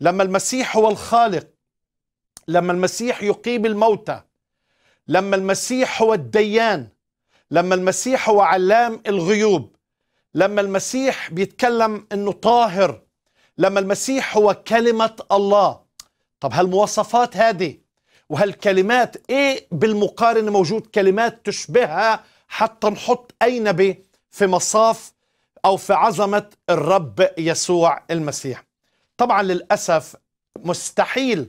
لما المسيح هو الخالق لما المسيح يقيم الموتى لما المسيح هو الديان لما المسيح هو علام الغيوب لما المسيح بيتكلم انه طاهر لما المسيح هو كلمة الله طب هالمواصفات هذه وهالكلمات ايه بالمقارنة موجود كلمات تشبهها حتى نحط اي نبي في مصاف او في عظمة الرب يسوع المسيح طبعا للأسف مستحيل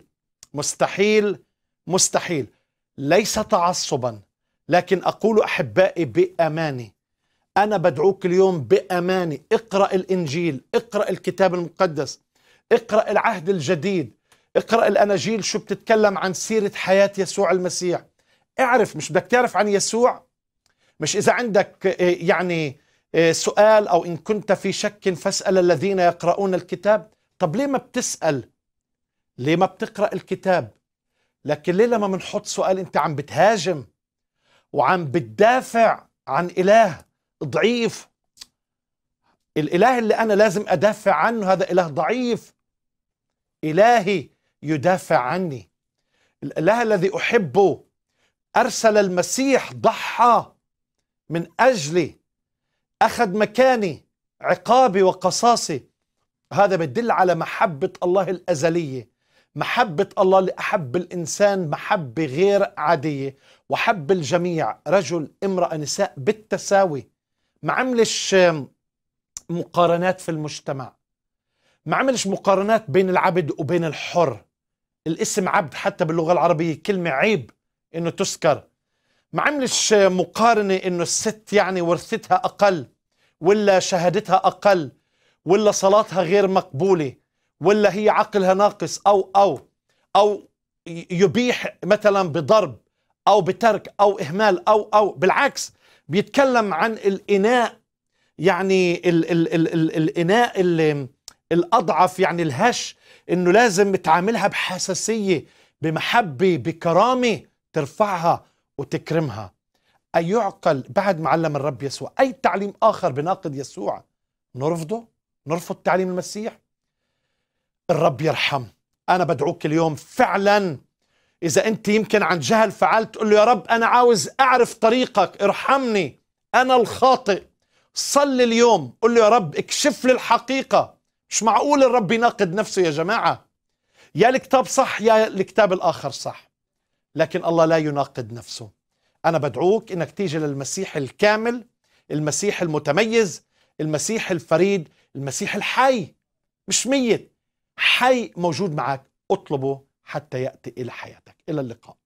مستحيل مستحيل ليس تعصبا لكن أقول أحبائي بأماني أنا بدعوك اليوم بأماني اقرأ الإنجيل اقرأ الكتاب المقدس اقرأ العهد الجديد اقرأ الأناجيل شو بتتكلم عن سيرة حياة يسوع المسيح اعرف مش بدك تعرف عن يسوع مش إذا عندك آه، يعني آه، سؤال أو إن كنت في شك فاسأل الذين يقرؤون الكتاب طب ليه ما بتسأل ليه ما بتقرأ الكتاب لكن ليه لما بنحط سؤال انت عم بتهاجم وعم بتدافع عن إله ضعيف الإله اللي أنا لازم أدافع عنه هذا إله ضعيف إلهي يدافع عني الإله الذي أحبه أرسل المسيح ضحى من أجلي أخذ مكاني عقابي وقصاصي هذا بدل على محبة الله الأزلية محبة الله لأحب الإنسان محبة غير عادية وحب الجميع رجل امرأة نساء بالتساوي ما عملش مقارنات في المجتمع ما عملش مقارنات بين العبد وبين الحر الاسم عبد حتى باللغة العربية كلمة عيب انه تذكر ما عملش آه، مقارنة انه الست يعني ورثتها اقل ولا شهادتها اقل ولا صلاتها غير مقبولة ولا هي عقلها ناقص أو أو أو يبيح مثلا بضرب أو بترك أو إهمال أو أو بالعكس بيتكلم عن الإناء يعني ال ال ال الـ الإناء اللي الأضعف يعني الهش إنه لازم تعاملها بحساسية بمحبة بكرامة ترفعها وتكرمها أيعقل بعد ما علم الرب يسوع أي تعليم آخر بناقض يسوع نرفضه نرفض تعليم المسيح الرب يرحم أنا بدعوك اليوم فعلا إذا أنت يمكن عن جهل فعلت تقول له يا رب أنا عاوز أعرف طريقك ارحمني أنا الخاطئ صلي اليوم قل له يا رب اكشف لي الحقيقة مش معقول الرب يناقض نفسه يا جماعة يا الكتاب صح يا الكتاب الآخر صح لكن الله لا يناقض نفسه أنا بدعوك إنك تيجي للمسيح الكامل المسيح المتميز المسيح الفريد المسيح الحي مش ميت حي موجود معك اطلبه حتى يأتي إلى حياتك إلى اللقاء